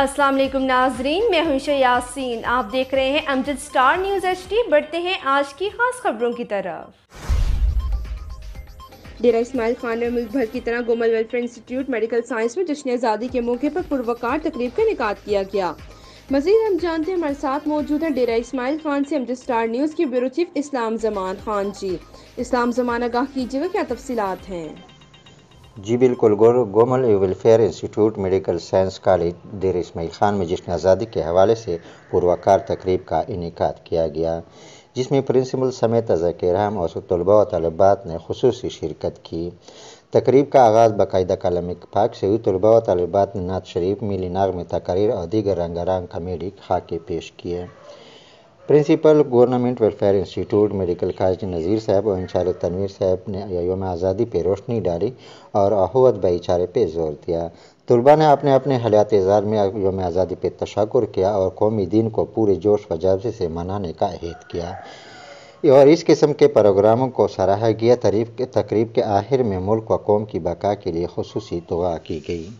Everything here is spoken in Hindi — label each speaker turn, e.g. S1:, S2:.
S1: अस्सलाम वालेकुम नाजरीन मैं हूं यासीन आप देख रहे हैं Amjad star news H D बढ़ते हैं आज की खास खबरों की तरफ
S2: डेरा इसमाइल खान ने मुल्क भर की तरह Gomal welfare institute medical science में जश्न आज़ादी के मौके पर पुरवकार तकरीब का इनका किया गया मजीद हम जानते हैं हमारे साथ मौजूद हैं डेरा इसमाइल खान से अमजद स्टार न्यूज़ के ब्यूरो चीफ इस्लाम जमान खान जी इस्लाम जमान आगाह कीजिएगा क्या तफसीत हैं
S3: जी बिल्कुल Gomal welfare institute medical science college Dera Ismail Khan में जश्न आज़ादी के हवाले से पुरवाकार तकरीब का इनका किया गया जिसमें प्रिंसिपल समेत अजकराम और तलबा और तलबात ने खसूस शिरकत की तकरीब का आगाज़ बाकायदा कलम पाक से हुई तलबा और तलबात ने नात शरीफ मिली नाग में तकरीर और दीगर रंगारंग कमेडी खाके पेश किए principal government welfare institute medical college Nazir sahab और इंशार तनवीर साहब ने योम आज़ादी पर रोशनी डाली और अहवत भाईचारे पर जोर दिया तलबा ने अपने अपने हलियात इज़ार में योम आज़ादी पर तशाकुर किया और कौमी दिन को पूरे जोश व जावजे से मनाने का अहद किया और इस किस्म के प्रोग्रामों को सराहा गया तरीफ के तकरीब के आखिर में मुल्क व कौम की बका के लिए खसूसी दुआ की गई